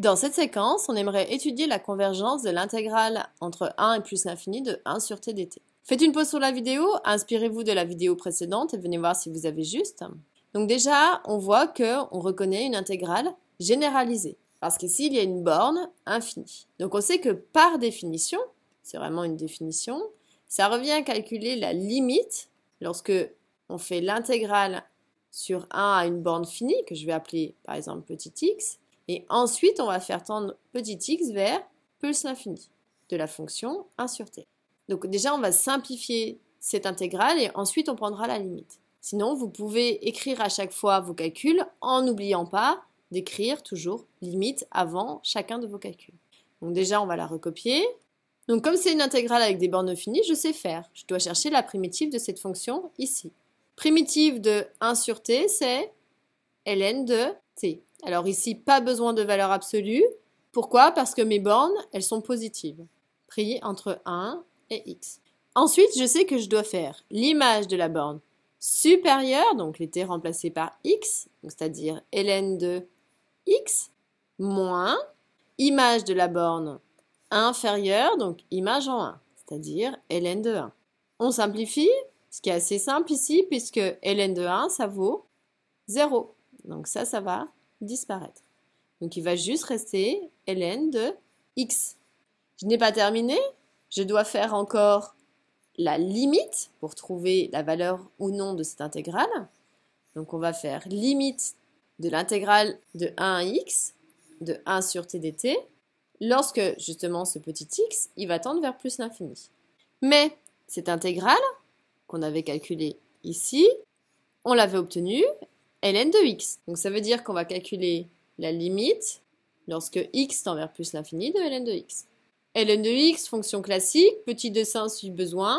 Dans cette séquence, on aimerait étudier la convergence de l'intégrale entre 1 et plus l'infini de 1 sur t dt. Faites une pause sur la vidéo, inspirez-vous de la vidéo précédente et venez voir si vous avez juste. Donc déjà, on voit qu'on reconnaît une intégrale généralisée, parce qu'ici, il y a une borne infinie. Donc on sait que par définition, c'est vraiment une définition, ça revient à calculer la limite lorsque on fait l'intégrale sur 1 à une borne finie, que je vais appeler par exemple petit x, et ensuite, on va faire tendre petit x vers pulse l'infini de la fonction 1 sur t. Donc déjà, on va simplifier cette intégrale et ensuite on prendra la limite. Sinon, vous pouvez écrire à chaque fois vos calculs en n'oubliant pas d'écrire toujours limite avant chacun de vos calculs. Donc déjà, on va la recopier. Donc comme c'est une intégrale avec des bornes finies, je sais faire. Je dois chercher la primitive de cette fonction ici. Primitive de 1 sur t, c'est ln de t. Alors ici, pas besoin de valeur absolue. Pourquoi Parce que mes bornes, elles sont positives. Pris entre 1 et x. Ensuite, je sais que je dois faire l'image de la borne supérieure, donc l'été remplacé par x, c'est-à-dire ln de x, moins image de la borne inférieure, donc image en 1, c'est-à-dire ln de 1. On simplifie, ce qui est assez simple ici, puisque ln de 1, ça vaut 0. Donc ça, ça va disparaître. Donc il va juste rester ln de x. Je n'ai pas terminé, je dois faire encore la limite pour trouver la valeur ou non de cette intégrale. Donc on va faire limite de l'intégrale de 1x à de 1 sur t dt lorsque justement ce petit x, il va tendre vers plus l'infini. Mais cette intégrale qu'on avait calculée ici, on l'avait obtenue, ln de x. Donc ça veut dire qu'on va calculer la limite lorsque x tend vers plus l'infini de ln de x. ln de x, fonction classique, petit dessin si besoin.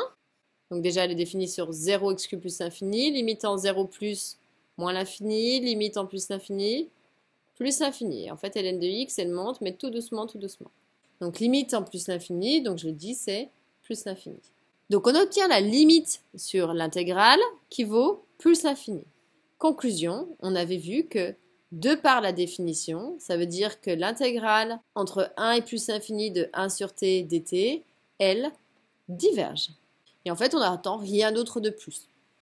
Donc déjà, elle est définie sur 0x plus l'infini, limite en 0 plus moins l'infini, limite en plus l'infini, plus l'infini. En fait, ln de x, elle monte, mais tout doucement, tout doucement. Donc limite en plus l'infini, donc je le dis, c'est plus l'infini. Donc on obtient la limite sur l'intégrale qui vaut plus l'infini. Conclusion, on avait vu que de par la définition, ça veut dire que l'intégrale entre 1 et plus infini de 1 sur t dt, elle, diverge. Et en fait, on n'attend rien d'autre de plus.